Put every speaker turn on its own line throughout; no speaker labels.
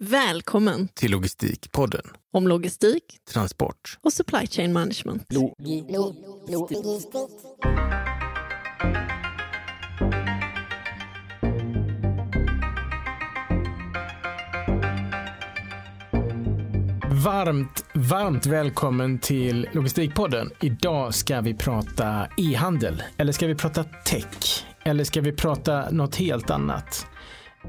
Välkommen
till Logistikpodden.
Om logistik,
transport
och supply chain management. Lo lo logistik.
Varmt, varmt välkommen till Logistikpodden. Idag ska vi prata e-handel. Eller ska vi prata tech? Eller ska vi prata något helt annat?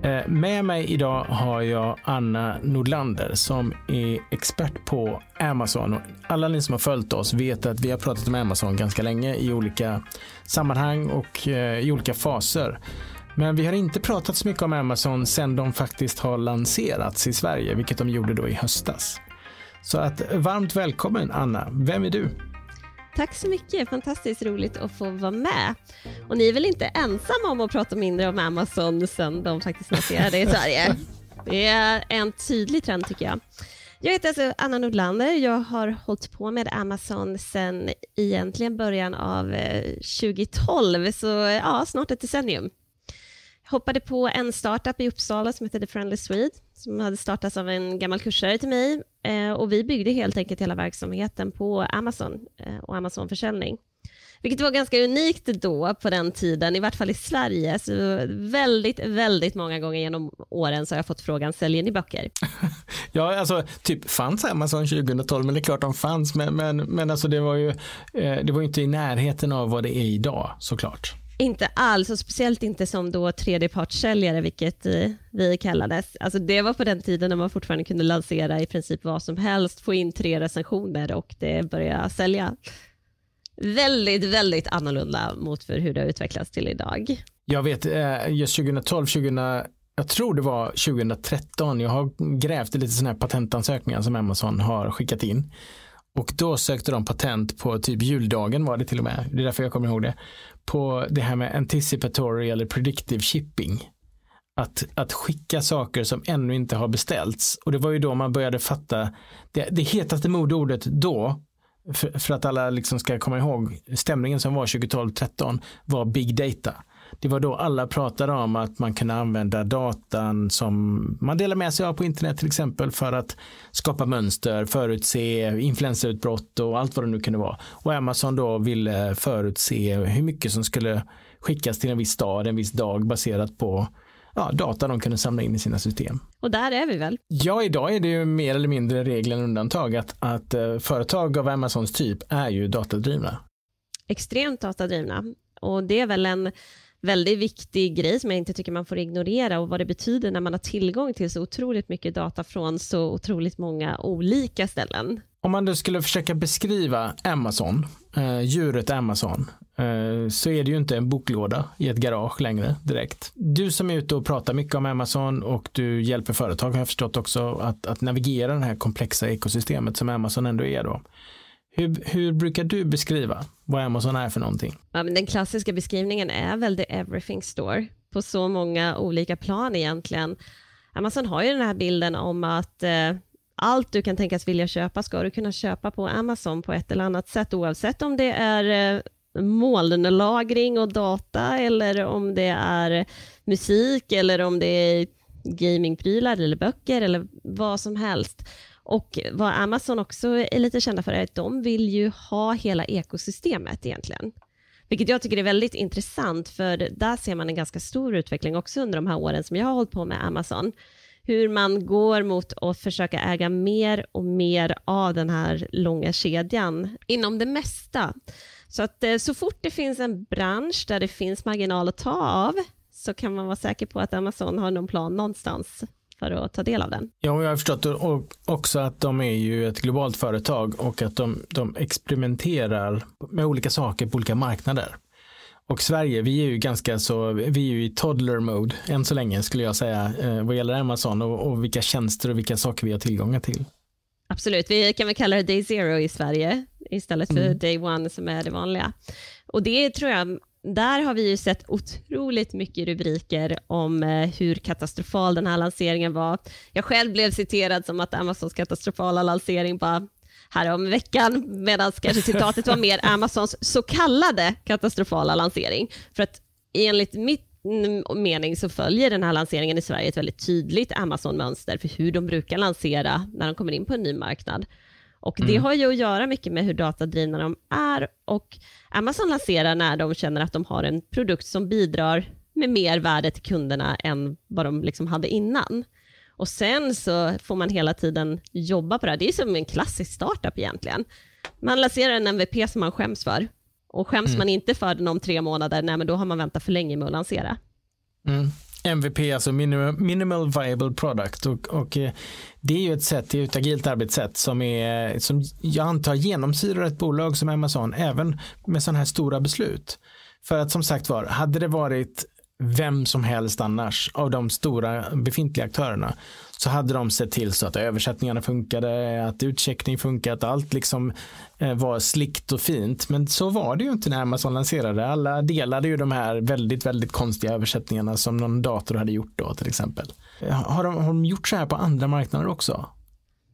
Eh, med mig idag har jag Anna Nordlander som är expert på Amazon. Alla ni som har följt oss vet att vi har pratat om Amazon ganska länge i olika sammanhang och eh, i olika faser. Men vi har inte pratat så mycket om Amazon sedan de faktiskt har lanserats i Sverige, vilket de gjorde då i höstas. Så att varmt välkommen Anna, vem är du?
Tack så mycket, fantastiskt roligt att få vara med. Och ni är väl inte ensamma om att prata mindre om Amazon sen de faktiskt lanserade i Sverige? Det är en tydlig trend tycker jag. Jag heter alltså Anna Nordlander. Jag har hållit på med Amazon sedan egentligen början av 2012, eh, så ja, snart ett decennium. Jag Hoppade på en startup i Uppsala som hette The Friendly Swede som hade startats av en gammal kursare till mig eh, och vi byggde helt enkelt hela verksamheten på Amazon eh, och Amazon-försäljning. Vilket var ganska unikt då på den tiden, i vart fall i Sverige. Så väldigt, väldigt många gånger genom åren så har jag fått frågan, säljer ni böcker?
ja, alltså typ fanns Amazon 2012, men det är klart de fanns, men, men, men alltså det var ju eh, det var inte i närheten av vad det är idag såklart.
Inte alls, och speciellt inte som då tredjepartssäljare, vilket eh, vi kallades. Alltså det var på den tiden när man fortfarande kunde lansera i princip vad som helst, få in tre recensioner och det började sälja. Väldigt, väldigt annorlunda mot för hur det har utvecklats till idag.
Jag vet, eh, just 2012, 2000, jag tror det var 2013, jag har grävt i lite sådana här patentansökningar som Amazon har skickat in. Och då sökte de patent på typ juldagen var det till och med. Det är därför jag kommer ihåg det på det här med anticipatory eller predictive shipping. Att, att skicka saker som ännu inte har beställts. Och det var ju då man började fatta. Det, det hetaste modeordet då, för, för, att alla liksom ska komma ihåg stämningen som var 2012-13, var big data. Det var då alla pratade om att man kunde använda datan som man delar med sig av på internet till exempel för att skapa mönster, förutse influensautbrott och allt vad det nu kunde vara. Och Amazon då ville förutse hur mycket som skulle skickas till en viss stad en viss dag baserat på ja, data de kunde samla in i sina system.
Och där är vi väl?
Ja, idag är det ju mer eller mindre regeln undantag att, att eh, företag av Amazons typ är ju datadrivna.
Extremt datadrivna och det är väl en väldigt viktig grej som jag inte tycker man får ignorera och vad det betyder när man har tillgång till så otroligt mycket data från så otroligt många olika ställen.
Om man då skulle försöka beskriva Amazon, eh, djuret Amazon, eh, så är det ju inte en boklåda i ett garage längre direkt. Du som är ute och pratar mycket om Amazon och du hjälper företag har jag förstått också att, att navigera det här komplexa ekosystemet som Amazon ändå är då. Hur, hur, brukar du beskriva vad Amazon är för någonting?
Ja, men den klassiska beskrivningen är väl the everything store på så många olika plan egentligen. Amazon har ju den här bilden om att eh, allt du kan tänkas vilja köpa ska du kunna köpa på Amazon på ett eller annat sätt oavsett om det är eh, molnlagring och data eller om det är musik eller om det är gamingprylar eller böcker eller vad som helst. Och vad Amazon också är lite kända för är att de vill ju ha hela ekosystemet egentligen. Vilket jag tycker är väldigt intressant, för där ser man en ganska stor utveckling också under de här åren som jag har hållit på med Amazon. Hur man går mot att försöka äga mer och mer av den här långa kedjan inom det mesta. Så att eh, så fort det finns en bransch där det finns marginal att ta av så kan man vara säker på att Amazon har någon plan någonstans för att ta del av den.
Ja, jag har förstått också att de är ju ett globalt företag och att de, de experimenterar med olika saker på olika marknader. Och Sverige, vi är ju ganska så, vi är ju i toddler mode än så länge skulle jag säga eh, vad gäller Amazon och, och vilka tjänster och vilka saker vi har tillgångar till.
Absolut, vi kan väl kalla det day zero i Sverige istället för mm. day one som är det vanliga. Och det tror jag där har vi ju sett otroligt mycket rubriker om eh, hur katastrofal den här lanseringen var. Jag själv blev citerad som att Amazons katastrofala lansering bara häromveckan medan kanske citatet var mer Amazons så kallade katastrofala lansering. För att enligt mitt mm, mening så följer den här lanseringen i Sverige ett väldigt tydligt Amazon-mönster för hur de brukar lansera när de kommer in på en ny marknad. Och Det mm. har ju att göra mycket med hur datadrivna de är och Amazon lanserar när de känner att de har en produkt som bidrar med mer värde till kunderna än vad de liksom hade innan. Och Sen så får man hela tiden jobba på det här. Det är som en klassisk startup egentligen. Man lanserar en MVP som man skäms för. Och Skäms mm. man inte för den om tre månader, nej, men då har man väntat för länge med att lansera.
Mm. MVP, alltså minimal, minimal viable product. Och, och, eh, det är ju ett sätt, det är ett agilt arbetssätt som, är, som jag antar genomsyrar ett bolag som Amazon även med sådana här stora beslut. För att som sagt var, hade det varit vem som helst annars av de stora befintliga aktörerna så hade de sett till så att översättningarna funkade, att utcheckning funkade, att allt liksom eh, var slikt och fint. Men så var det ju inte när Amazon lanserade. Alla delade ju de här väldigt, väldigt konstiga översättningarna som någon dator hade gjort då till exempel. Har de, har de gjort så här på andra marknader också?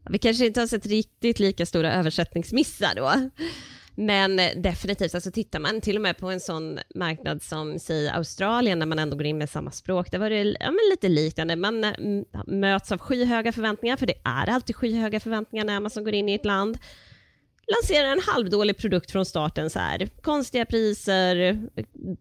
Vi kanske inte har sett riktigt lika stora översättningsmissar då. Men eh, definitivt, alltså tittar man till och med på en sån marknad som säg Australien, när man ändå går in med samma språk, där var det ja, lite liknande. Man eh, möts av skyhöga förväntningar, för det är alltid skyhöga förväntningar när man som går in i ett land lansera en halvdålig produkt från starten. så här. Konstiga priser,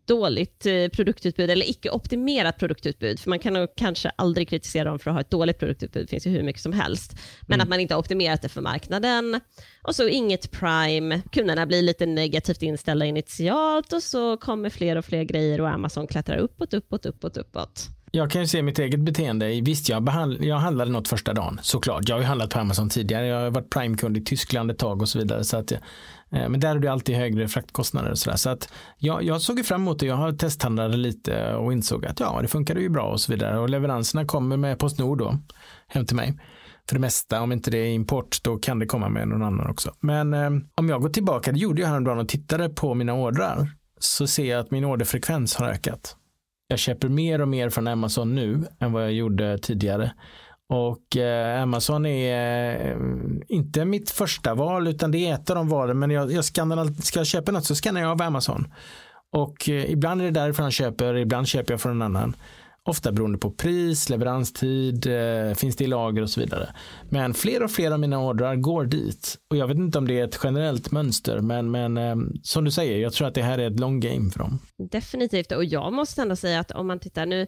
dåligt eh, produktutbud eller icke optimerat produktutbud. För man kan nog kanske aldrig kritisera dem för att ha ett dåligt produktutbud. Det finns ju hur mycket som helst. Men mm. att man inte har optimerat det för marknaden. Och så inget prime. Kunderna blir lite negativt inställda initialt och så kommer fler och fler grejer och Amazon klättrar uppåt, uppåt, uppåt, uppåt
jag kan ju se mitt eget beteende. Visst, jag, behand, jag handlade något första dagen, såklart. Jag har ju handlat på Amazon tidigare. Jag har varit Prime-kund i Tyskland ett tag och så vidare. Så att jag, eh, men där är det alltid högre fraktkostnader och sådär. Så att jag, jag såg fram emot det. Jag har testhandlade lite och insåg att ja, det funkade ju bra och så vidare. Och leveranserna kommer med Postnord då, hem till mig. För det mesta, om inte det är import, då kan det komma med någon annan också. Men eh, om jag går tillbaka, det gjorde jag häromdagen och tittade på mina ordrar, så ser jag att min orderfrekvens har ökat jag köper mer och mer från Amazon nu än vad jag gjorde tidigare. Och eh, Amazon är eh, inte mitt första val utan det är ett av de valen. Men jag, jag skannar, ska jag köpa något så skannar jag av Amazon. Och eh, ibland är det därifrån jag köper, ibland köper jag från en annan. Ofta beroende på pris, leveranstid, eh, finns det i lager och så vidare. Men fler och fler av mina ordrar går dit. Och jag vet inte om det är ett generellt mönster, men, men eh, som du säger, jag tror att det här är ett long game för dem.
Definitivt, och jag måste ändå säga att om man tittar nu,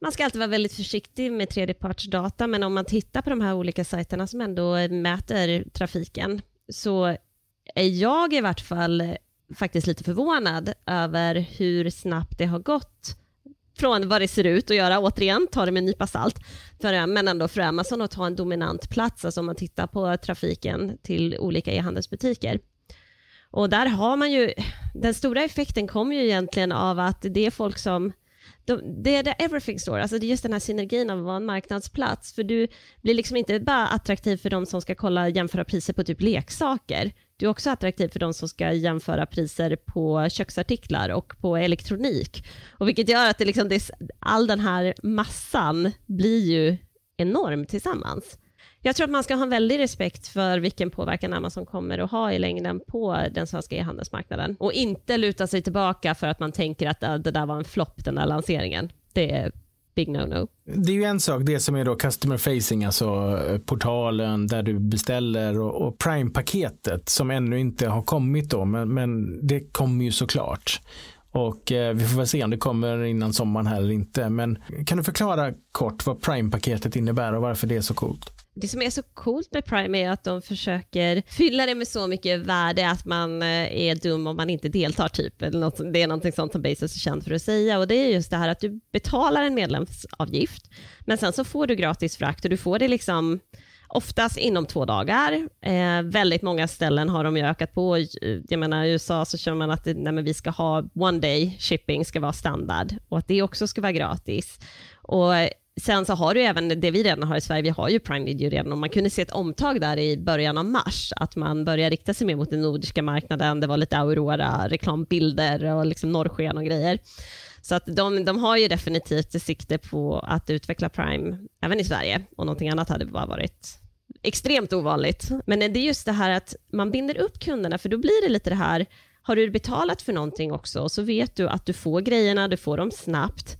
man ska alltid vara väldigt försiktig med tredjepartsdata, men om man tittar på de här olika sajterna som ändå mäter trafiken, så är jag i vart fall faktiskt lite förvånad över hur snabbt det har gått från vad det ser ut att göra. Återigen, ta det med en nypa salt. För, eh, men ändå för Amazon att ta en dominant plats, alltså om man tittar på trafiken till olika e-handelsbutiker. Och där har man ju, den stora effekten kommer ju egentligen av att det är folk som det är det everything store, alltså det är just den här synergin av att vara en marknadsplats. För du blir liksom inte bara attraktiv för de som ska kolla jämföra priser på typ leksaker, du är också attraktiv för de som ska jämföra priser på köksartiklar och på elektronik. Och vilket gör att det liksom, det, all den här massan blir ju enorm tillsammans. Jag tror att man ska ha en väldig respekt för vilken påverkan Amazon kommer att ha i längden på den svenska e-handelsmarknaden och inte luta sig tillbaka för att man tänker att ah, det där var en flopp, den där lanseringen. Det big no-no.
Det är ju en sak, det som är då customer facing, alltså eh, portalen där du beställer och, och Prime-paketet som ännu inte har kommit då, men, men det kommer ju såklart. Och eh, vi får väl se om det kommer innan sommaren här eller inte. Men kan du förklara kort vad Prime-paketet innebär och varför det är så coolt?
det som är så coolt med Prime är att de försöker fylla det med så mycket värde att man eh, är dum om man inte deltar typ. det är någonting sånt som Basis är känd för att säga och det är just det här att du betalar en medlemsavgift men sen så får du gratis frakt och du får det liksom oftast inom två dagar. Eh, väldigt många ställen har de ju ökat på. Eh, jag menar, I USA så kör man att eh, nej, vi ska ha one day shipping ska vara standard och att det också ska vara gratis. Och Sen så har du även det vi redan har i Sverige, vi har ju Prime Video redan och man kunde se ett omtag där i början av mars, att man börjar rikta sig mer mot den nordiska marknaden. Det var lite Aurora, reklambilder och liksom norrsken och grejer. Så att de, de har ju definitivt sikte på att utveckla Prime även i Sverige och någonting annat hade bara varit extremt ovanligt. Men det är just det här att man binder upp kunderna för då blir det lite det här, har du betalat för någonting också så vet du att du får grejerna, du får dem snabbt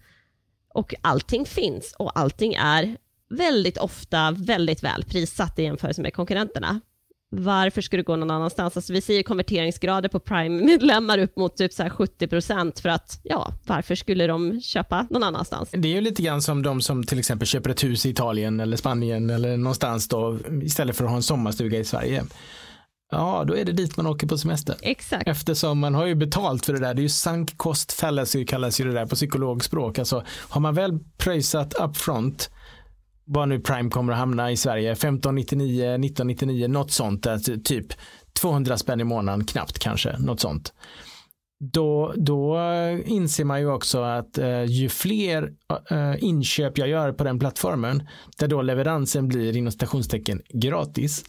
och allting finns och allting är väldigt ofta väldigt väl prissatt i jämförelse med konkurrenterna. Varför skulle du gå någon annanstans? Alltså vi ser konverteringsgrader på Prime-medlemmar upp mot typ så 70 procent för att ja, varför skulle de köpa någon annanstans?
Det är ju lite grann som de som till exempel köper ett hus i Italien eller Spanien eller någonstans då istället för att ha en sommarstuga i Sverige. Ja, då är det dit man åker på semester. Exakt. Eftersom man har ju betalt för det där. Det är ju sunk cost fallacy kallas ju det där på psykologspråk. Alltså har man väl pröjsat upfront vad nu Prime kommer att hamna i Sverige, 1599, 1999, något sånt, typ 200 spänn i månaden, knappt kanske, något sånt. Då, då inser man ju också att eh, ju fler eh, inköp jag gör på den plattformen, där då leveransen blir inom stationstecken gratis,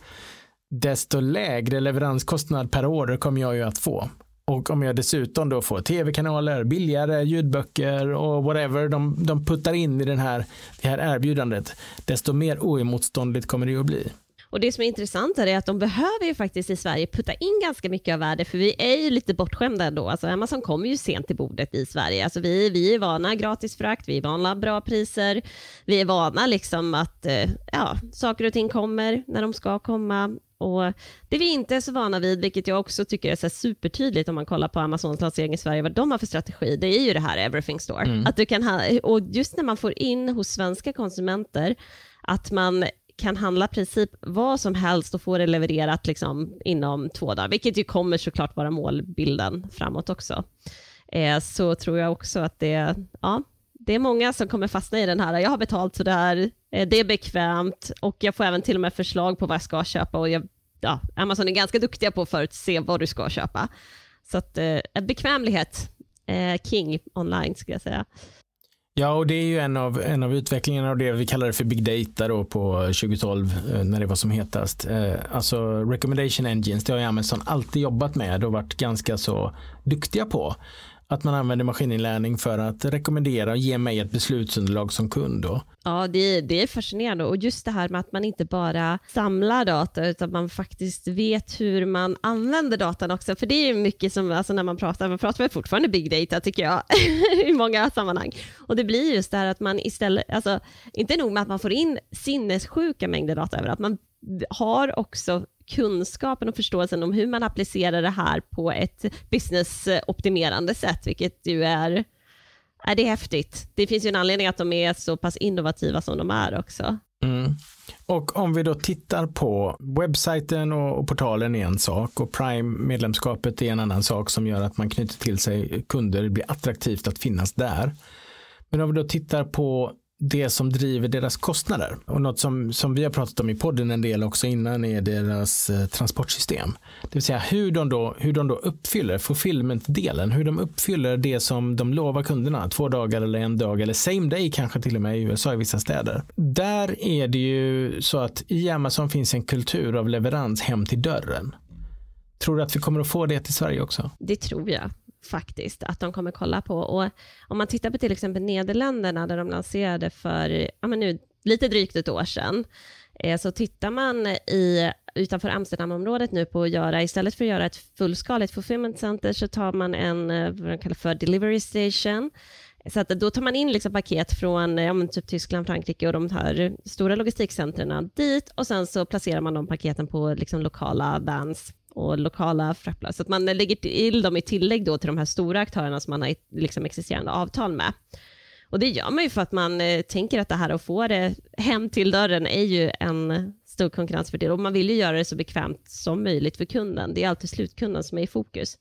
desto lägre leveranskostnad per order kommer jag ju att få. Och om jag dessutom då får tv-kanaler, billigare ljudböcker och whatever de, de puttar in i den här, det här erbjudandet, desto mer oemotståndligt kommer det ju att bli.
Och det som är intressant är att de behöver ju faktiskt i Sverige putta in ganska mycket av värde, för vi är ju lite bortskämda ändå. Alltså Amazon kommer ju sent till bordet i Sverige. Alltså vi, vi är vana gratis frakt, vi är vana bra priser, vi är vana liksom att eh, ja, saker och ting kommer när de ska komma. Och det vi inte är så vana vid, vilket jag också tycker är så supertydligt om man kollar på Amazons lansering i Sverige, vad de har för strategi, det är ju det här Everything Store. Mm. Att du kan ha, och just när man får in hos svenska konsumenter att man kan handla princip vad som helst och få det levererat liksom inom två dagar, vilket ju kommer såklart vara målbilden framåt också. Eh, så tror jag också att det, ja, det är många som kommer fastna i den här, jag har betalt sådär, eh, det är bekvämt och jag får även till och med förslag på vad jag ska köpa och jag, ja, Amazon är ganska duktiga på att förutse vad du ska köpa. Så att, eh, bekvämlighet, eh, king online skulle jag säga.
Ja, och det är ju en av, en av utvecklingarna av det vi kallade för Big Data då på 2012 eh, när det var som hetast. Eh, alltså Recommendation Engines, det har ju Amazon alltid jobbat med och varit ganska så duktiga på. Att man använder maskininlärning för att rekommendera och ge mig ett beslutsunderlag som kund. Då.
Ja, det, det är fascinerande och just det här med att man inte bara samlar data utan man faktiskt vet hur man använder datan också. För det är ju mycket som, alltså när man pratar, man pratar väl fortfarande big data tycker jag i många sammanhang. Och det blir just det här att man istället, alltså inte nog med att man får in sinnessjuka mängder data överallt, man har också kunskapen och förståelsen om hur man applicerar det här på ett businessoptimerande sätt, vilket ju är, är det häftigt. Det finns ju en anledning att de är så pass innovativa som de är också. Mm. Och om
vi då tittar på webbsajten och, portalen är en sak och Prime-medlemskapet är en annan sak som gör att man knyter till sig kunder, det blir attraktivt att finnas där. Men om vi då tittar på det som driver deras kostnader. Och något som, som vi har pratat om i podden en del också innan är deras eh, transportsystem. Det vill säga hur de då, hur de då uppfyller fulfillment-delen, hur de uppfyller det som de lovar kunderna, två dagar eller en dag eller same day kanske till och med i USA i vissa städer. Där är det ju så att i Amazon finns en kultur av leverans hem till dörren. Tror du att vi kommer att få det till Sverige också?
Det tror jag faktiskt, att de kommer kolla på. Och om man tittar på till exempel Nederländerna, där de lanserade för ja, men nu, lite drygt ett år sedan, eh, så tittar man i, utanför Amsterdamområdet nu på att göra, istället för att göra ett fullskaligt fulfillment center, så tar man en, eh, vad de kallar för delivery station, så att då tar man in liksom paket från ja, typ Tyskland, Frankrike och de här stora logistikcentren dit och sen så placerar man de paketen på liksom lokala vans och lokala frapplar. Så att man lägger till dem i tillägg då till de här stora aktörerna som man har liksom existerande avtal med. Och Det gör man ju för att man eh, tänker att det här att få det hem till dörren är ju en stor konkurrensfördel och man vill ju göra det så bekvämt som möjligt för kunden. Det är alltid slutkunden som är i fokus.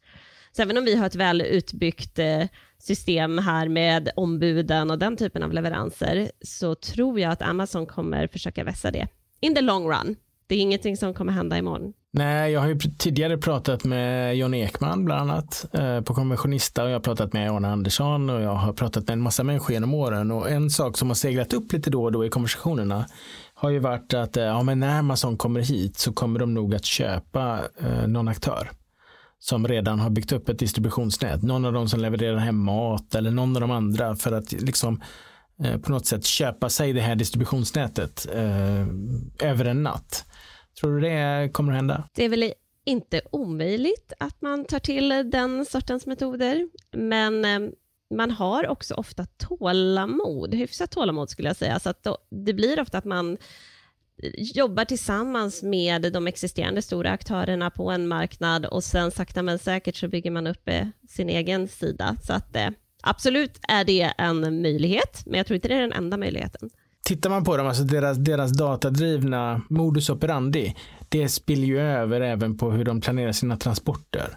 Så även om vi har ett väl utbyggt eh, system här med ombuden och den typen av leveranser så tror jag att Amazon kommer försöka vässa det. In the long run. Det är ingenting som kommer hända imorgon.
Nej, jag har ju tidigare pratat med John Ekman bland annat eh, på Konventionista och jag har pratat med Arne Andersson och jag har pratat med en massa människor genom åren och en sak som har seglat upp lite då och då i konversationerna har ju varit att eh, ja, men när Amazon kommer hit så kommer de nog att köpa eh, någon aktör som redan har byggt upp ett distributionsnät. Någon av de som levererar hem mat eller någon av de andra för att liksom på något sätt köpa sig det här distributionsnätet över en natt. Tror du det kommer att hända?
Det är väl inte omöjligt att man tar till den sortens metoder, men eh, man har också ofta tålamod, hyfsat tålamod skulle jag säga, så att då, det blir ofta att man jobbar tillsammans med de existerande stora aktörerna på en marknad och sen sakta men säkert så bygger man upp eh, sin egen sida. Så att eh, absolut är det en möjlighet, men jag tror inte det är den enda möjligheten
tittar man på dem, alltså deras, deras datadrivna modus operandi, det spiller ju över även på hur de planerar sina transporter.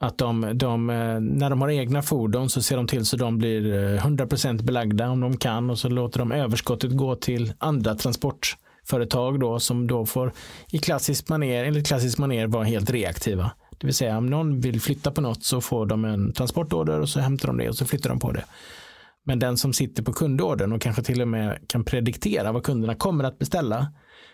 Att de, de, eh, när de har egna fordon så ser de till så de blir 100% eh, belagda om de kan och så låter de överskottet gå till andra transportföretag då som då får i klassisk maner, enligt klassisk maner vara helt reaktiva. Det vill säga om någon vill flytta på något så får de en transportorder och så hämtar de det och så flyttar de på det. Men den som sitter på kundorden och kanske till och med kan prediktera vad kunderna kommer att beställa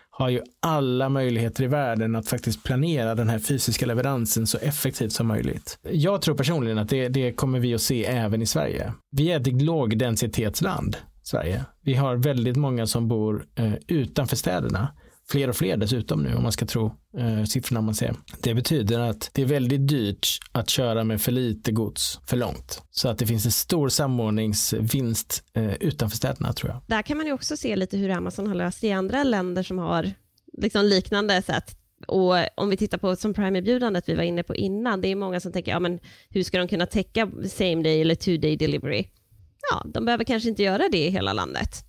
har ju alla möjligheter i världen att faktiskt planera den här fysiska leveransen så effektivt som möjligt. Jag tror personligen att det, det kommer vi att se även i Sverige. Vi är ett lågdensitetsland, Sverige. Vi har väldigt många som bor eh, utanför städerna fler och fler dessutom nu om man ska tro eh, siffrorna man ser. Det betyder att det är väldigt dyrt att köra med för lite gods för långt. Så att det finns en stor samordningsvinst eh, utanför städerna tror jag.
Där kan man ju också se lite hur Amazon har löst i andra länder som har liksom liknande sätt. Och om vi tittar på som Prime-erbjudandet vi var inne på innan, det är många som tänker, ja men hur ska de kunna täcka same day eller two day delivery? Ja, de behöver kanske inte göra det i hela landet.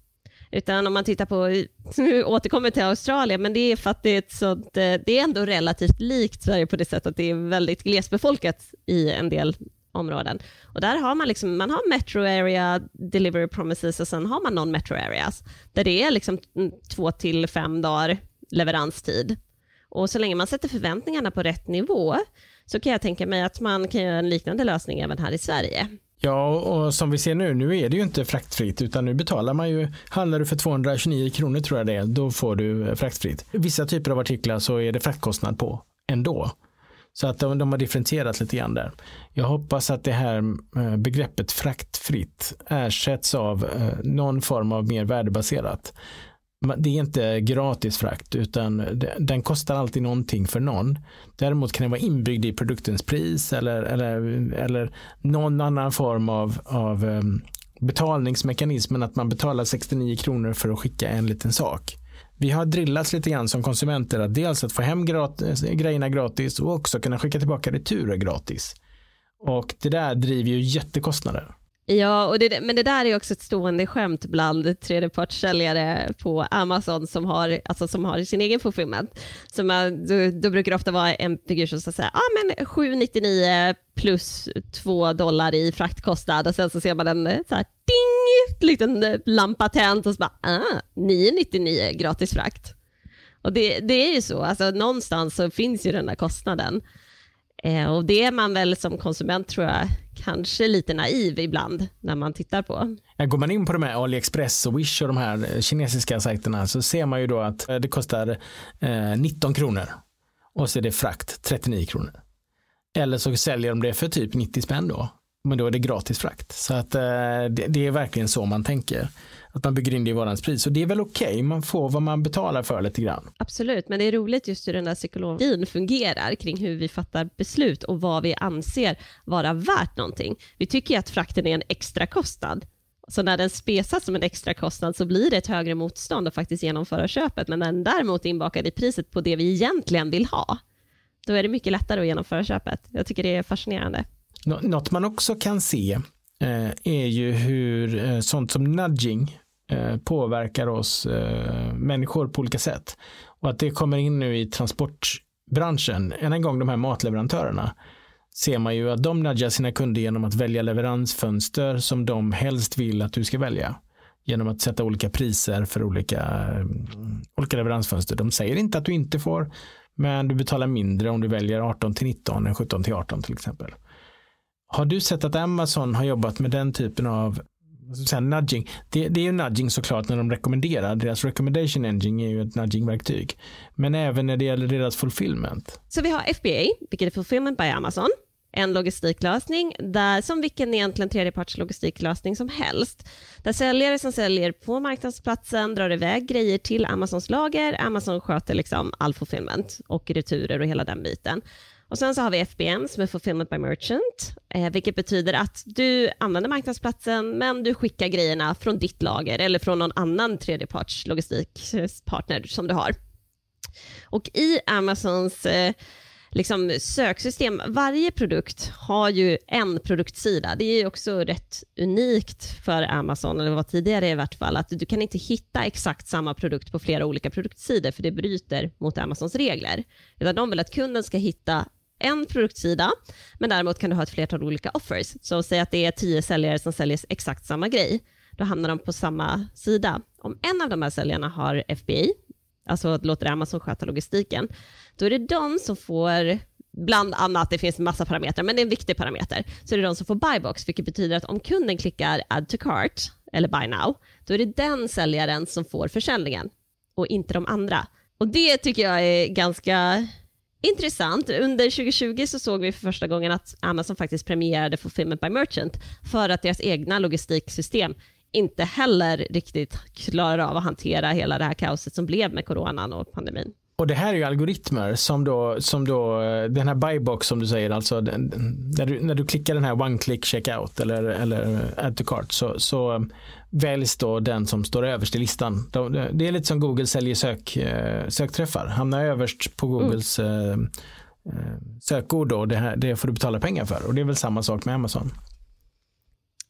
Utan om man tittar på, nu återkommer till Australien, men det är för att det eh, är ett sånt, det är ändå relativt likt Sverige på det sättet att det är väldigt glesbefolkat i en del områden. Och där har man liksom, man har metro area, delivery promises och sen har man non metro areas där det är liksom två till fem dagar leveranstid. Och så länge man sätter förväntningarna på rätt nivå så kan jag tänka mig att man kan göra en liknande lösning även här i Sverige.
Ja, och som vi ser nu, nu är det ju inte fraktfritt utan nu betalar man ju, handlar du för 229 kronor tror jag det är, då får du eh, fraktfritt. Vissa typer av artiklar så är det fraktkostnad på ändå. Så att de, de har differentierat lite grann där. Jag hoppas att det här eh, begreppet fraktfritt ersätts av eh, någon form av mer värdebaserat det är inte gratis frakt utan den kostar alltid någonting för någon. Däremot kan den vara inbyggd i produktens pris eller, eller, eller någon annan form av, av ehm, betalningsmekanismen att man betalar 69 kronor för att skicka en liten sak. Vi har drillats lite grann som konsumenter att dels att få hem gratis, grejerna gratis och också kunna skicka tillbaka returer gratis. Och det där driver ju jättekostnader.
Ja, och det, men det där är också ett stående skämt bland tredjepartssäljare på Amazon som har, alltså som har sin egen fulfillment. Så man, då, då brukar det ofta vara en figur som säger ah, men 7,99 plus 2 dollar i fraktkostnad och sen så ser man en eh, så här, ding, liten eh, lampa tänd och så bara ah, 9,99 gratis frakt. Och det, det är ju så, alltså någonstans så finns ju den där kostnaden. Eh, och det är man väl som konsument tror jag kanske lite naiv ibland när man tittar på. Går
man in på de här AliExpress och Wish och de här eh, kinesiska sajterna så ser man ju då att eh, det kostar 19 kronor och så är det frakt 39 kronor. Eller så säljer de det för typ 90 spänn då men då är det gratis frakt. Så att eh, det, det är verkligen så man tänker. Att man bygger in det i varans pris. Så det är väl okej, okay. man får vad man betalar för lite grann.
Absolut, men det är roligt just hur den där psykologin fungerar kring hur vi fattar beslut och vad vi anser vara värt någonting. Vi tycker ju att frakten är en extra kostnad. Så när den spesas som en extra kostnad så blir det ett högre motstånd att faktiskt genomföra köpet. Men när den däremot är inbakad i priset på det vi egentligen vill ha, då är det mycket lättare att genomföra köpet. Jag tycker det är fascinerande.
Nå något man också kan se eh, är ju hur eh, sånt som nudging eh, påverkar oss människor på olika sätt. Och att det kommer in nu i transportbranschen. Än en gång de här matleverantörerna ser man ju att de nudgar sina kunder genom att välja leveransfönster som de helst vill att du ska välja. Genom att sätta olika priser för olika, mm, olika leveransfönster. De säger inte att du inte får, men du betalar mindre om du väljer 18 till 19 än 17 till 18 till exempel. Har du sett att Amazon har jobbat med den typen av säga, nudging? Det, det, är ju nudging såklart när de rekommenderar. Deras recommendation engine är ju ett nudgingverktyg. Men även när det gäller deras fulfillment.
Så vi har FBA, vilket är fulfillment by Amazon. En logistiklösning där, som vilken egentligen tredjeparts logistiklösning som helst. Där säljare som säljer på marknadsplatsen drar iväg grejer till Amazons lager. Amazon sköter liksom all fulfillment och returer och hela den biten. Och Sen så har vi FBM som är Fulfillment by Merchant, eh, vilket betyder att du använder marknadsplatsen men du skickar grejerna från ditt lager eller från någon annan tredjeparts logistikpartner som du har. Och i Amazons eh, liksom söksystem, varje produkt har ju en produktsida. Det är också rätt unikt för Amazon, eller var tidigare i vart fall, att du kan inte hitta exakt samma produkt på flera olika produktsidor, för det bryter mot Amazons regler. Utan de vill att kunden ska hitta en produktsida, men däremot kan du ha ett flertal olika offers. Så säg att det är tio säljare som säljer exakt samma grej. Då hamnar de på samma sida. Om en av de här säljarna har FBI, alltså låter Amazon sköta logistiken, då är det de som får bland annat, det finns massa parametrar, men det är en viktig parameter, så är det de som får buybox, vilket betyder att om kunden klickar add to cart, eller buy now, då är det den säljaren som får försäljningen och inte de andra. Och det tycker jag är ganska Intressant. Under 2020 så såg vi för första gången att Amazon faktiskt premierade Fulfillment by Merchant för att deras egna logistiksystem inte heller riktigt klarar av att hantera hela det här kaoset som blev med coronan och pandemin.
Och det här är ju algoritmer som då, som då eh, den här buybox som du säger, alltså den, när, du, när du klickar den här one click checkout eller, eller add to cart så, så eh, väljs då den som står överst i listan. Det är lite som Google säljer sök, eh, sökträffar, hamnar överst på mm. Googles mm. sökord då, det, här, det får du betala pengar för och det är väl samma sak med Amazon.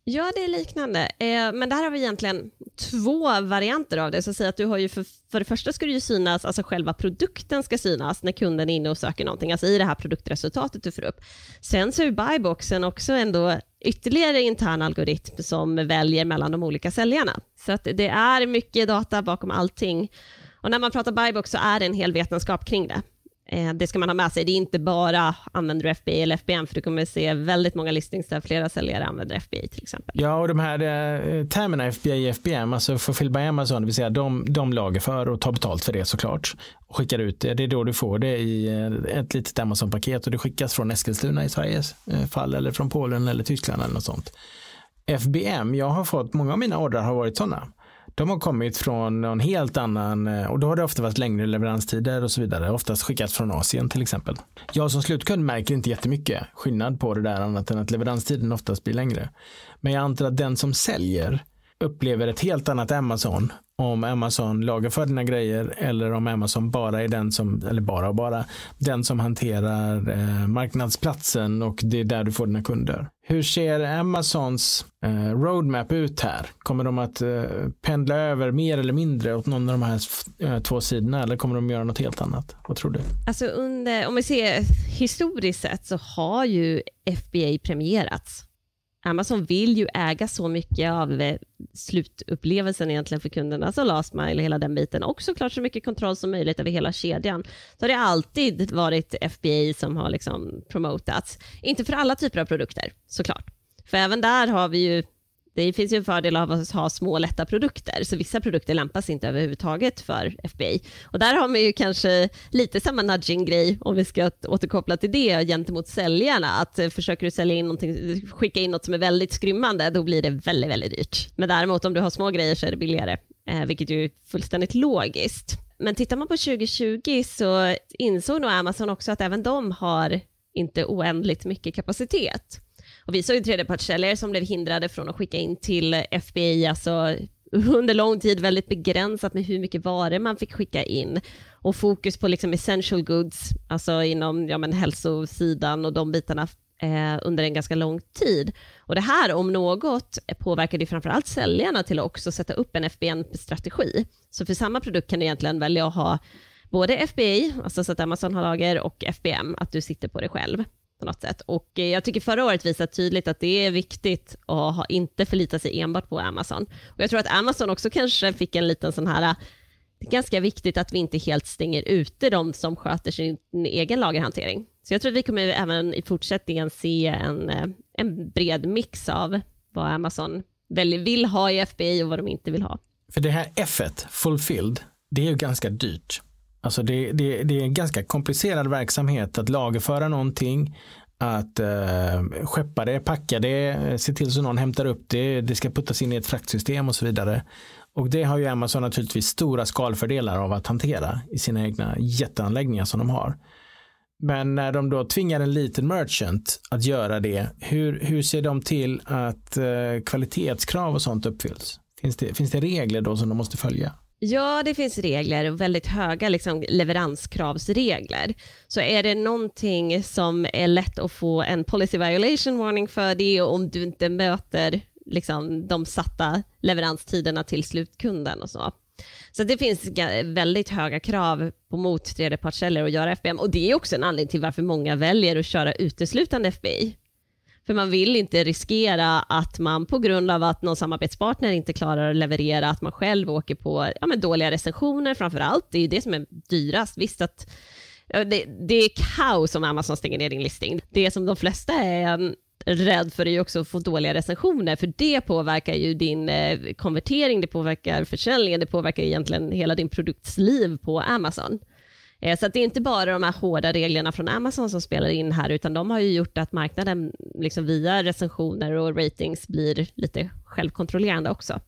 Ja, det är liknande. Eh, men där har vi egentligen två varianter av det. Så att säga att du har ju för, för det första ska det ju synas, alltså själva produkten ska synas när kunden är inne och söker någonting, alltså i det här produktresultatet du får upp. Sen så är buyboxen också ändå ytterligare intern algoritm som väljer mellan de olika säljarna. Så att det är mycket data bakom allting. Och när man pratar buybox så är det en hel vetenskap kring det. Eh, det ska man ha med sig. Det är inte bara använder du FBI eller FBM, för du kommer se väldigt många listings där flera säljare använder FBI till exempel.
Ja, och de här eh, termerna FBI och FBM, alltså fulfilled by Amazon, det vill säga de, de för och tar betalt för det såklart. Och skickar ut det, det är då du får det i eh, ett litet Amazon-paket och det skickas från Eskilstuna i Sveriges eh, fall eller från Polen eller Tyskland eller något sånt. FBM, jag har fått, många av mina ordrar har varit sådana. De har kommit från någon helt annan eh, och då har det ofta varit längre leveranstider och så vidare. Oftast skickats från Asien till exempel. Jag som slutkund märker inte jättemycket skillnad på det där annat än att leveranstiden oftast blir längre. Men jag antar att den som säljer upplever ett helt annat Amazon om Amazon lagar för dina grejer eller om Amazon bara är den som, eller bara och bara, den som hanterar eh, marknadsplatsen och det är där du får dina kunder. Hur ser Amazons eh, roadmap ut här? Kommer de att eh, pendla över mer eller mindre åt någon av de här eh, två sidorna eller kommer de göra något helt annat? Vad tror du?
Alltså under, om vi ser historiskt sett så har ju FBA premierats Amazon vill ju äga så mycket av eh, slutupplevelsen egentligen för kunderna, så last mile, hela den biten och såklart så mycket kontroll som möjligt över hela kedjan. Så har det alltid varit FBA som har liksom promotats. Inte för alla typer av produkter såklart, för även där har vi ju det finns ju en fördel av att ha små lätta produkter, så vissa produkter lämpas inte överhuvudtaget för FBA. Och där har man ju kanske lite samma nudging-grej, om vi ska återkoppla till det, gentemot säljarna. Att eh, försöker du sälja in någonting, skicka in något som är väldigt skrymmande, då blir det väldigt, väldigt dyrt. Men däremot om du har små grejer så är det billigare, eh, vilket ju är fullständigt logiskt. Men tittar man på 2020 så insåg nog Amazon också att även de har inte oändligt mycket kapacitet. Och vi såg ju tredjepartssäljare som blev hindrade från att skicka in till FBI, alltså under lång tid väldigt begränsat med hur mycket varor man fick skicka in och fokus på liksom essential goods, alltså inom ja, men hälsosidan och de bitarna eh, under en ganska lång tid. Och det här om något påverkade ju framförallt säljarna till att också sätta upp en FBN-strategi. Så för samma produkt kan du egentligen välja att ha både FBI, alltså så att Amazon har lager, och FBM, att du sitter på det själv på något sätt. Och eh, jag tycker förra året visade tydligt att det är viktigt att ha, inte förlita sig enbart på Amazon. Och jag tror att Amazon också kanske fick en liten sån här, eh, det är ganska viktigt att vi inte helt stänger ute de som sköter sin egen lagerhantering. Så jag tror att vi kommer även i fortsättningen se en, eh, en bred mix av vad Amazon vill ha i FBI och vad de inte vill ha.
För det här F, et fulfilled, det är ju ganska dyrt. Alltså det, det, det är en ganska komplicerad verksamhet att lagerföra någonting, att eh, skeppa det, packa det, se till så någon hämtar upp det, det ska puttas in i ett fraktsystem och så vidare. Och det har ju Amazon naturligtvis stora skalfördelar av att hantera i sina egna jätteanläggningar som de har. Men när de då tvingar en liten merchant att göra det, hur, hur ser de till att eh, kvalitetskrav och sånt uppfylls? Finns det, finns det regler då som de måste följa?
Ja, det finns regler, väldigt höga liksom, leveranskravsregler. Så är det någonting som är lätt att få en policy violation warning för, det är om du inte möter liksom, de satta leveranstiderna till slutkunden och så. Så det finns väldigt höga krav på mot tredjepartskällor att göra FBM och det är också en anledning till varför många väljer att köra uteslutande FBI. För man vill inte riskera att man på grund av att någon samarbetspartner inte klarar att leverera, att man själv åker på ja, men dåliga recensioner framför allt. Det är ju det som är dyrast. Visst att det, det är kaos om Amazon stänger ner din listing. Det som de flesta är mm, rädd för är ju också att få dåliga recensioner, för det påverkar ju din eh, konvertering, det påverkar försäljningen, det påverkar egentligen hela din produkts liv på Amazon. Eh, så det är inte bara de här hårda reglerna från Amazon som spelar in här, utan de har ju gjort att marknaden liksom via recensioner och ratings blir lite självkontrollerande också.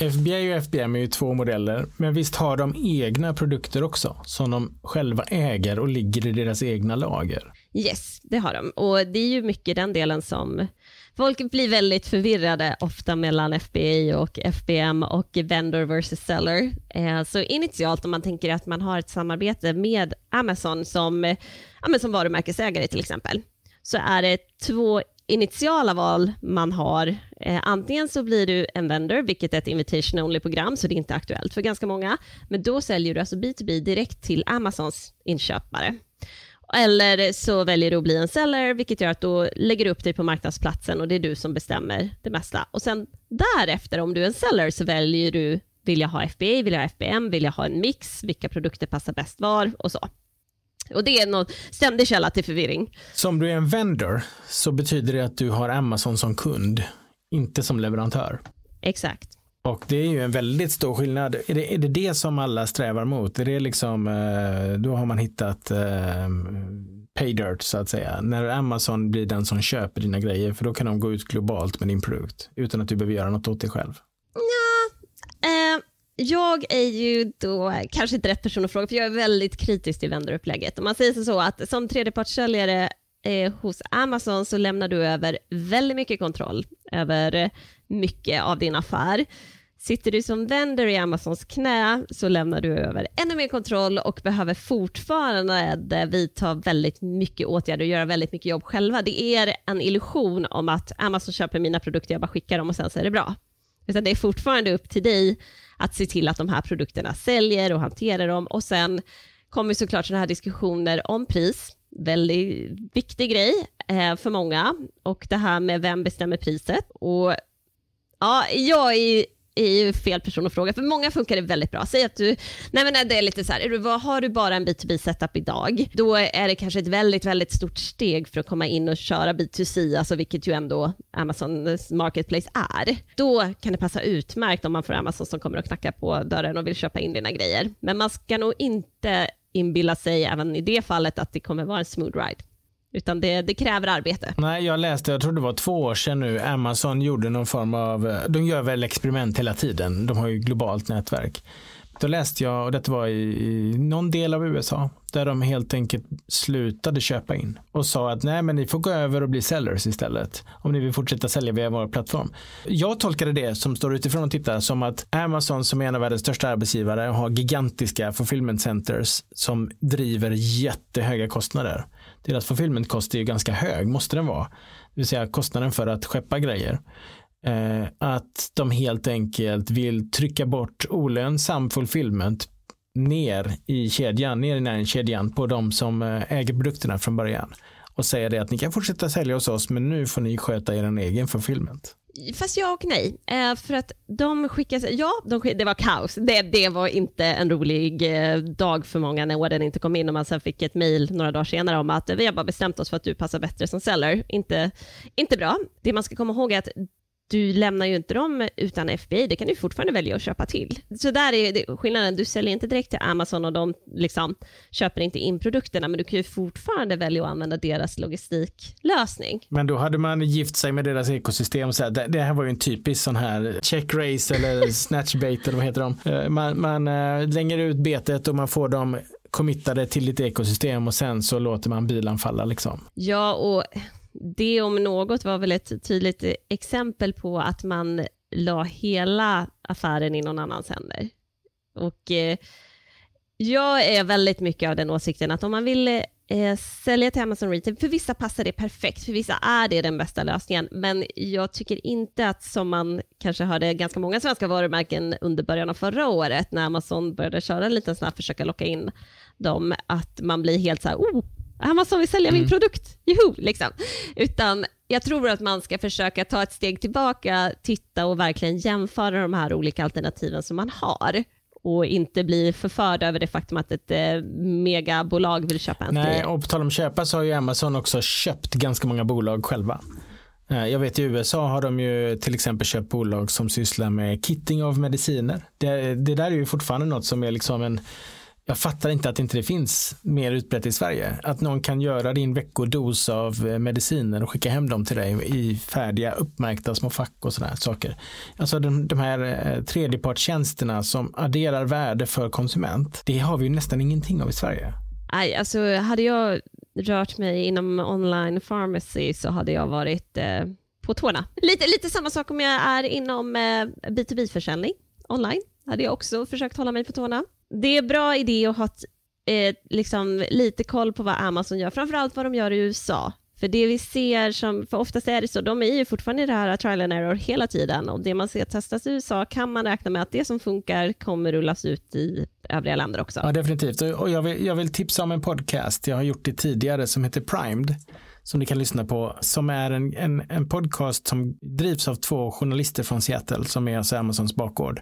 FBI och FBM är ju två modeller, men visst har de egna produkter också som de själva äger och ligger i deras egna lager?
Yes, det har de. Och det är ju mycket den delen som Folk blir väldigt förvirrade ofta mellan FBI och FBM och vendor versus seller. Eh, så initialt om man tänker att man har ett samarbete med Amazon som, som varumärkesägare till exempel, så är det två initiala val man har. Eh, antingen så blir du en vendor, vilket är ett invitation only-program, så det är inte aktuellt för ganska många. Men då säljer du alltså B2B direkt till Amazons inköpare. Eller så väljer du att bli en seller, vilket gör att du lägger upp dig på marknadsplatsen och det är du som bestämmer det mesta. Och sen därefter, om du är en seller, så väljer du vill jag ha FBA, vill jag ha FBM, vill jag ha en mix, vilka produkter passar bäst var och så. Och Det är någon ständig källa till förvirring.
Så om du är en vendor så betyder det att du har Amazon som kund, inte som leverantör? Exakt. Och det är ju en väldigt stor skillnad. Är det är det, det som alla strävar mot? Är det liksom, eh, då har man hittat eh, paydirt så att säga. När Amazon blir den som köper dina grejer för då kan de gå ut globalt med din produkt utan att du behöver göra något åt dig själv. Nja,
eh, jag är ju då kanske inte rätt person att fråga för jag är väldigt kritisk till vändarupplägget. Om man säger så att som tredjepartssäljare eh, hos Amazon så lämnar du över väldigt mycket kontroll över mycket av din affär. Sitter du som vendor i Amazons knä så lämnar du över ännu mer kontroll och behöver fortfarande vidta väldigt mycket åtgärder och göra väldigt mycket jobb själva. Det är en illusion om att Amazon köper mina produkter, jag bara skickar dem och sen så är det bra. Utan det är fortfarande upp till dig att se till att de här produkterna säljer och hanterar dem och sen kommer såklart sådana här diskussioner om pris, väldigt viktig grej eh, för många och det här med vem bestämmer priset. Och Ja, jag är är ju fel person att fråga, för många funkar det väldigt bra. Säg att du, nej men det är lite så här, vad, har du bara en B2B-setup idag, då är det kanske ett väldigt, väldigt stort steg för att komma in och köra B2C, alltså vilket ju ändå Amazon Marketplace är. Då kan det passa utmärkt om man får Amazon som kommer och knackar på dörren och vill köpa in dina grejer. Men man ska nog inte inbilla sig även i det fallet att det kommer vara en smooth ride. Utan det, det, kräver arbete. Nej,
jag läste, jag tror det var två år sedan nu, Amazon gjorde någon form av, eh, de gör väl experiment hela tiden, de har ju globalt nätverk. Då läste jag, och detta var i, i någon del av USA, där de helt enkelt slutade köpa in och sa att nej, men ni får gå över och bli sellers istället om ni vill fortsätta sälja via vår plattform. Jag tolkade det som står utifrån och tittar som att Amazon som är en av världens största arbetsgivare har gigantiska fulfillment centers som driver jättehöga kostnader deras fulfillment kost är ju ganska hög, måste den vara. Det vill säga kostnaden för att skeppa grejer. Eh, att de helt enkelt vill trycka bort olönsam fulfillment ner i kedjan, ner i näringskedjan på de som eh, äger produkterna från början. Och säger det att ni kan fortsätta sälja hos oss men nu får ni sköta er egen fulfillment
fast ja och nej. Eh, för att de skickas, ja, de skickade, det var kaos. Det, det var inte en rolig eh, dag för många när ordern inte kom in och man sen fick ett mejl några dagar senare om att vi har bara bestämt oss för att du passar bättre som seller. Inte, inte bra. Det man ska komma ihåg är att du lämnar ju inte dem utan FBI, det kan du fortfarande välja att köpa till. Så där är skillnaden, du säljer inte direkt till Amazon och de liksom köper inte in produkterna, men du kan ju fortfarande välja att använda deras logistiklösning.
Men då hade man gift sig med deras ekosystem, så här, det, här var ju en typisk sån här checkrace eller snatchbait eller vad heter de? Eh, man, man eh, länger ut betet och man får dem committade till ditt ekosystem och sen så låter man bilen falla liksom.
Ja, och det om något var väl ett tydligt exempel på att man la hela affären i någon annans händer. Och eh, jag är väldigt mycket av den åsikten att om man vill eh, sälja till Amazon Retail, för vissa passar det perfekt, för vissa är det den bästa lösningen, men jag tycker inte att som man kanske hörde ganska många svenska varumärken under början av förra året när Amazon började köra lite snabbt, försöka locka in dem, att man blir helt så här, oh, Amazon vill sälja mm. min produkt, joho! Liksom. Utan jag tror att man ska försöka ta ett steg tillbaka, titta och verkligen jämföra de här olika alternativen som man har och inte bli förförd över det faktum att ett eh, megabolag vill köpa en Nej, och
på tal om köpa så har ju Amazon också köpt ganska många bolag själva. Eh, jag vet i USA har de ju till exempel köpt bolag som sysslar med kitting av mediciner. Det, det där är ju fortfarande något som är liksom en jag fattar inte att inte det finns mer utbrett i Sverige. Att någon kan göra din veckodos av eh, mediciner och skicka hem dem till dig i färdiga uppmärkta små fack och sådana saker. Alltså de, de här eh, tredjepartstjänsterna som adderar värde för konsument. Det har vi ju nästan ingenting av i Sverige.
Nej, alltså hade jag rört mig inom online pharmacy så hade jag varit eh, på tårna. Lite, lite samma sak om jag är inom eh, B2B-försäljning online. Hade jag också försökt hålla mig på tårna det är bra idé att ha eh, liksom lite koll på vad Amazon gör, framförallt vad de gör i USA. För det vi ser, som, för oftast är det så, de är ju fortfarande i det här trial and error hela tiden och det man ser testas i USA kan man räkna med att det som funkar kommer rullas ut i övriga länder också. Ja,
definitivt. Och jag vill, jag vill tipsa om en podcast, jag har gjort det tidigare, som heter Primed som ni kan lyssna på, som är en, en, en podcast som drivs av två journalister från Seattle som är alltså Amazons bakgård.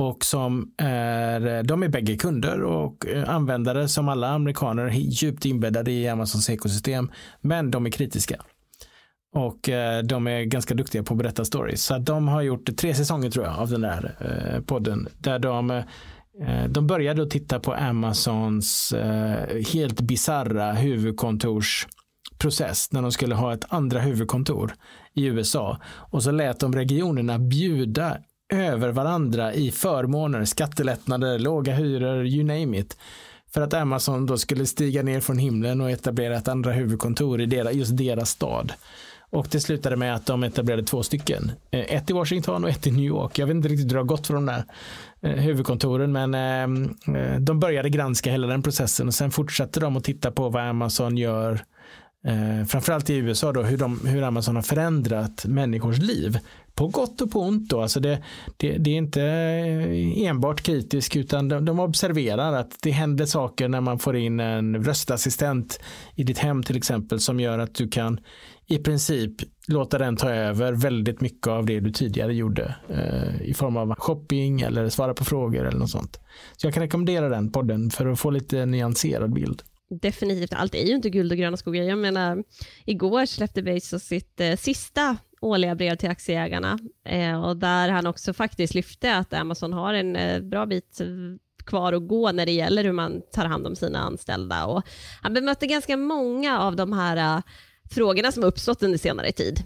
Och som är, de är bägge kunder och eh, användare som alla amerikaner djupt inbäddade i Amazons ekosystem. Men de är kritiska. Och eh, de är ganska duktiga på att berätta stories. Så de har gjort tre säsonger tror jag av den där eh, podden. Där de, de började att titta på Amazons helt bizarra huvudkontorsprocess. när de skulle ha ett andra huvudkontor i USA. Och så lät de regionerna bjuda över varandra i förmåner, skattelättnader, låga hyror, you name it. För att Amazon då skulle stiga ner från himlen och etablera ett andra huvudkontor i deras, just deras stad. Och det slutade med att de etablerade två stycken. Eh, ett i Washington och ett i New York. Jag vet inte riktigt hur det har gått för de där eh, huvudkontoren, men ehm, eh, de började granska hela den processen och sen fortsatte de att titta på vad Amazon gör Eh, framförallt i USA då, hur, de, hur Amazon har förändrat människors liv. På gott och på ont då. Alltså det, det, det är inte eh, enbart kritisk utan de, de, observerar att det händer saker när man får in en röstassistent i ditt hem till exempel som gör att du kan i princip låta den ta över väldigt mycket av det du tidigare gjorde eh, i form av shopping eller svara på frågor eller något sånt. Så jag kan rekommendera den podden för att få lite nyanserad bild
definitivt, allt är ju inte guld och gröna skogar. Jag menar, igår släppte Bezos sitt eh, sista årliga brev till aktieägarna eh, och där han också faktiskt lyfte att Amazon har en eh, bra bit eh, kvar att gå när det gäller hur man tar hand om sina anställda. Och han bemötte ganska många av de här uh, frågorna som uppstått under senare tid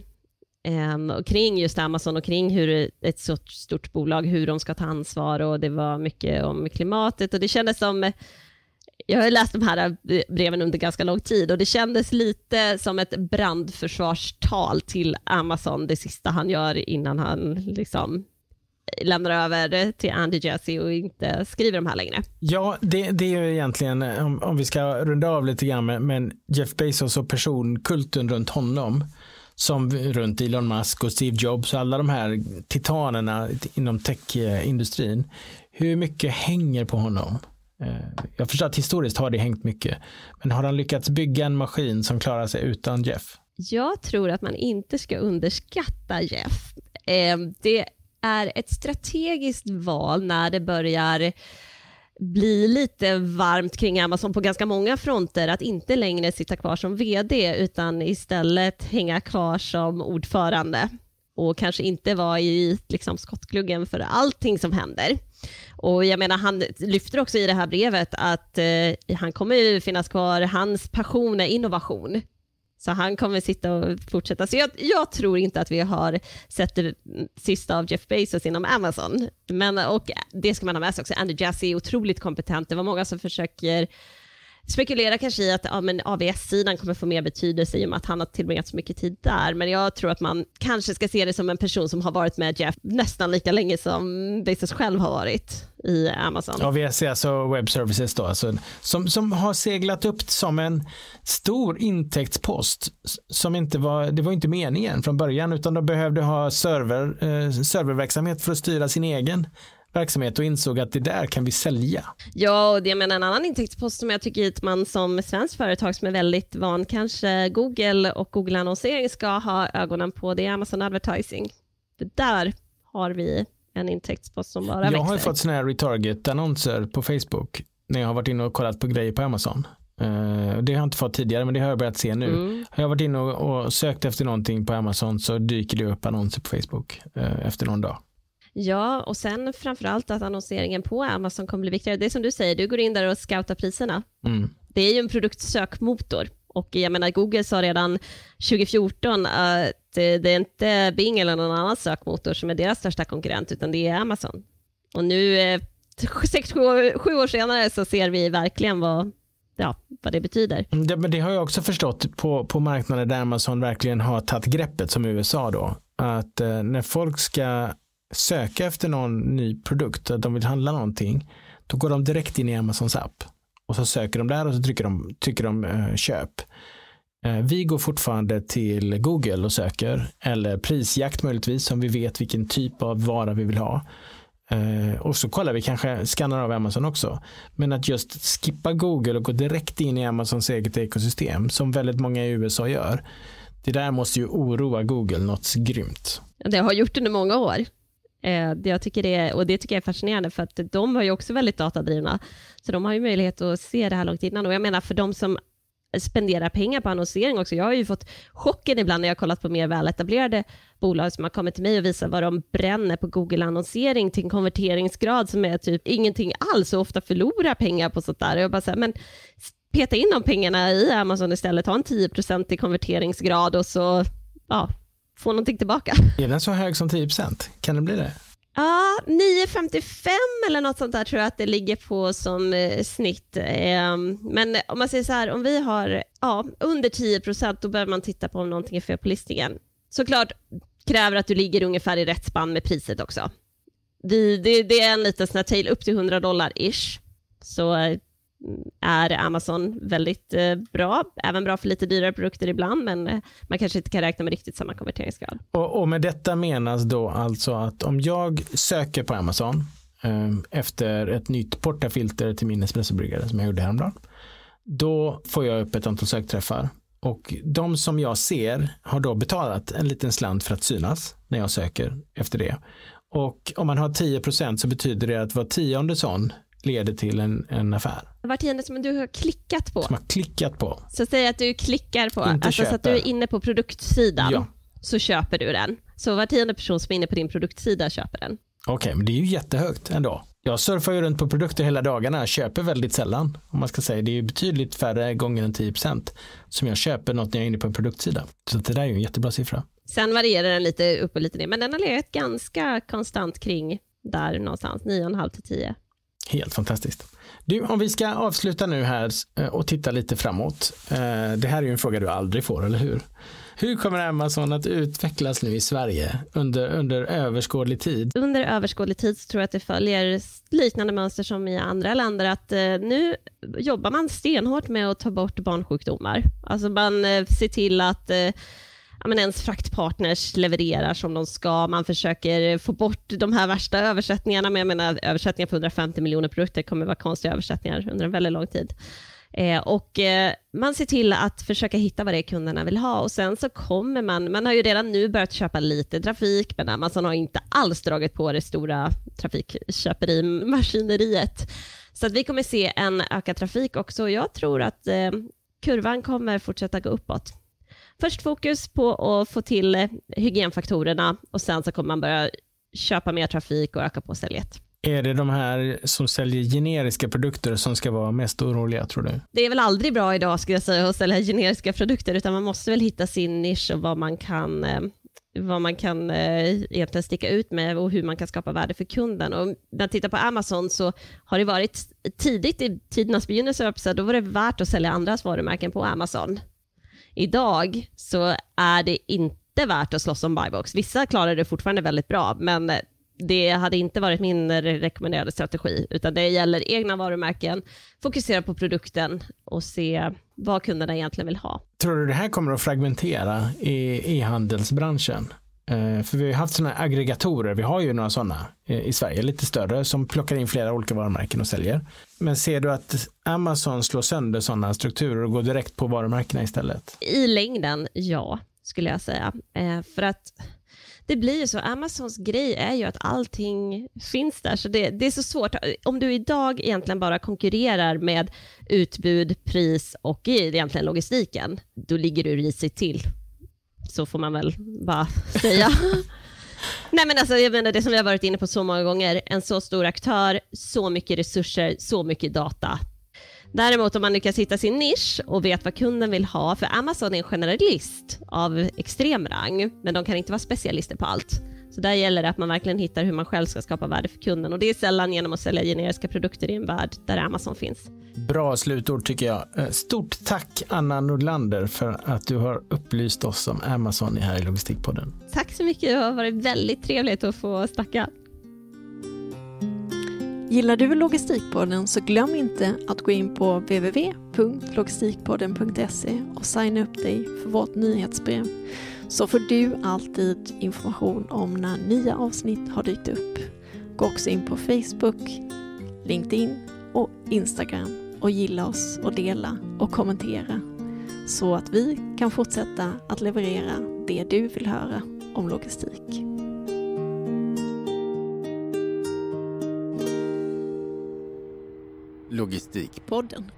um, kring just Amazon och kring hur ett så stort bolag, hur de ska ta ansvar och det var mycket om klimatet och det kändes som eh, jag har läst de här eh, breven under ganska lång tid och det kändes lite som ett brandförsvarstal till Amazon, det sista han gör innan han liksom lämnar över till Andy Jassy och inte skriver de här längre.
Ja, det, det är ju egentligen, om, om, vi ska runda av lite grann med, med Jeff Bezos och personkulten runt honom som runt Elon Musk och Steve Jobs och alla de här titanerna inom techindustrin. Eh, Hur mycket hänger på honom? Eh, jag förstår att historiskt har det hängt mycket. Men har han lyckats bygga en maskin som klarar sig utan Jeff?
Jag tror att man inte ska underskatta Jeff. Eh, det är ett strategiskt val när det börjar bli lite varmt kring Amazon på ganska många fronter, att inte längre sitta kvar som vd utan istället hänga kvar som ordförande och kanske inte var i liksom, skottgluggen för allting som händer. Och jag menar, han lyfter också i det här brevet att eh, han kommer ju finnas kvar, hans passion är innovation. Så han kommer sitta och fortsätta. Så jag, jag, tror inte att vi har sett det sista av Jeff Bezos inom Amazon. Men, och det ska man ha med sig också, Andy Jassy är otroligt kompetent. Det var många som försöker spekulerar kanske i att ja, men AVS-sidan kommer få mer betydelse i och med att han har tillbringat så mycket tid där. Men jag tror att man kanske ska se det som en person som har varit med Jeff nästan lika länge som Bezos själv har varit i Amazon.
AVS är alltså Web Services då, alltså, som, som har seglat upp som en stor intäktspost som inte var, det var inte meningen från början utan de behövde ha server, eh, serververksamhet för att styra sin egen verksamhet och insåg att det där kan vi sälja.
Ja, och det, jag menar, en annan intäktspost som jag tycker att man som svensk företag som är väldigt van kanske Google och Google annonsering ska ha ögonen på det är Amazon advertising. Det där har vi en intäktspost som bara jag växer. Jag har fått
sådana här retarget-annonser på Facebook när jag har varit inne och kollat på grejer på Amazon. Uh, det har jag inte fått tidigare men det har jag börjat se nu. Mm. Har jag varit inne och, och sökt efter någonting på Amazon så dyker det upp annonser på Facebook uh, efter någon dag.
Ja, och sen framförallt att annonseringen på Amazon kommer bli viktigare. Det är som du säger, du går in där och scoutar priserna. Mm. Det är ju en produktsökmotor och jag menar Google sa redan 2014 att eh, det är inte Bing eller någon annan sökmotor som är deras största konkurrent utan det är Amazon. Och nu, eh, sex, sju, år senare så ser vi verkligen vad, ja, vad det betyder.
Mm, det, men det har jag också förstått på, på marknader där Amazon verkligen har tagit greppet som USA då. Att eh, när folk ska söka efter någon ny produkt, att de vill handla någonting, då går de direkt in i Amazons app. Och så söker de där och så trycker de, trycker de eh, köp. Eh, vi går fortfarande till Google och söker, eller prisjakt möjligtvis, om vi vet vilken typ av vara vi vill ha. Eh, och så kollar vi kanske, skannar av Amazon också. Men att just skippa Google och gå direkt in i Amazons eget ekosystem, som väldigt många i USA gör, det där måste ju oroa Google något grymt.
Det har gjort under många år. Eh, jag tycker det, och det tycker jag är fascinerande för att de var ju också väldigt datadrivna. Så de har ju möjlighet att se det här långt innan. Och jag menar för de som spenderar pengar på annonsering också. Jag har ju fått chocken ibland när jag kollat på mer väletablerade bolag som har kommit till mig och visat vad de bränner på Google-annonsering till en konverteringsgrad som är typ ingenting alls och ofta förlorar pengar på sånt där. Och jag bara så här, men peta in de pengarna i Amazon istället, ha en 10 i konverteringsgrad och så ja, få någonting tillbaka.
Är den så hög som 10 Kan det bli det?
Ja, 9,55 eller något sånt där tror jag att det ligger på som eh, snitt. Ehm, men om man säger så här, om vi har ja, under 10 då behöver man titta på om någonting är fel på listningen. Såklart kräver att du ligger ungefär i rätt spann med priset också. Det, det, det är en liten tail upp till 100 dollar ish. Så eh, är Amazon väldigt eh, bra, även bra för lite dyrare produkter ibland, men eh, man kanske inte kan räkna med riktigt samma konverteringsgrad.
Och, och med detta menas då alltså att om jag söker på Amazon eh, efter ett nytt portafilter till min espressobryggare som jag gjorde häromdagen, då får jag upp ett antal sökträffar och de som jag ser har då betalat en liten slant för att synas när jag söker efter det. Och om man har 10 så betyder det att var tionde sån leder till en, en affär.
Var tionde som du har klickat på. Som har
klickat på.
Så säg att du klickar på, Inte alltså köper. så att du är inne på produktsidan, ja. så köper du den. Så var tionde person som är inne på din produktsida köper den.
Okej, okay, men det är ju jättehögt ändå. Jag surfar ju runt på produkter hela dagarna, jag köper väldigt sällan. Om man ska säga, det är ju betydligt färre gånger än 10 som jag köper något när jag är inne på en produktsida. Så det där är ju en jättebra
siffra. Sen varierar den lite upp och lite ner, men den har legat ganska konstant kring där någonstans, 9,5 till 10. Helt fantastiskt.
Du, om vi ska avsluta nu här eh, och titta lite framåt. Eh, det här är ju en fråga du aldrig får, eller hur? Hur kommer Amazon att utvecklas nu i Sverige under, under överskådlig tid?
Under överskådlig tid så tror jag att det följer liknande mönster som i andra länder att eh, nu jobbar man stenhårt med att ta bort barnsjukdomar. Alltså man ser till att ja, men ens fraktpartners levererar som de ska. Man försöker få bort de här värsta översättningarna, men jag menar översättningar på 150 miljoner produkter kommer vara konstiga översättningar under en väldigt lång tid. Eh, och eh, man ser till att försöka hitta vad det är kunderna vill ha och sen så kommer man, man har ju redan nu börjat köpa lite trafik men Amazon har inte alls dragit på det stora trafikköperimaskineriet. Så att vi kommer se en ökad trafik också och jag tror att eh, kurvan kommer fortsätta gå uppåt först fokus på att få till hygienfaktorerna och sen så kommer man börja köpa mer trafik och öka på säljet.
Är det de här som säljer generiska produkter som ska vara mest oroliga tror du?
Det är väl aldrig bra idag skulle jag säga att sälja generiska produkter utan man måste väl hitta sin nisch och vad man kan eh, vad man kan eh, egentligen sticka ut med och hur man kan skapa värde för kunden. Och när jag tittar på Amazon så har det varit tidigt i tidernas begynnelse, då var det värt att sälja andras varumärken på Amazon. Idag så är det inte värt att slåss om buybox. Vissa klarar det fortfarande väldigt bra, men eh, det hade inte varit min rekommenderade strategi, utan det gäller egna varumärken, fokusera på produkten och se vad kunderna egentligen vill ha.
Tror du det här kommer att fragmentera i e-handelsbranschen? Eh, för vi har haft sådana aggregatorer, vi har ju några sådana eh, i Sverige, lite större, som plockar in flera olika varumärken och säljer. Men ser du att Amazon slår sönder sådana strukturer och går direkt på varumärkena istället?
I längden, ja, skulle jag säga. Eh, för att det blir ju så. Amazons grej är ju att allting finns där, så det, det, är så svårt. Om du idag egentligen bara konkurrerar med utbud, pris och egentligen logistiken, då ligger du risigt till så får man väl bara säga. Nej men alltså jag menar det som vi har varit inne på så många gånger, en så stor aktör, så mycket resurser, så mycket data. Däremot om man lyckas hitta sin nisch och vet vad kunden vill ha, för Amazon är en generalist av extrem rang, men de kan inte vara specialister på allt. Så där gäller det att man verkligen hittar hur man själv ska skapa värde för kunden och det är sällan genom att sälja generiska produkter i en värld där Amazon finns.
Bra slutord tycker jag. Eh, stort tack Anna Nordlander för att du har upplyst oss om Amazon här i
Logistikpodden. Tack så mycket. Det har varit väldigt trevligt att få snacka. Gillar du Logistikpodden så glöm inte att gå in på www.logistikpodden.se och signa upp dig för vårt nyhetsbrev så får du alltid information om när nya avsnitt har dykt upp. Gå också in på Facebook, LinkedIn och Instagram och gilla oss och dela och kommentera så att vi kan fortsätta att leverera det du vill höra om logistik.
Logistikpodden.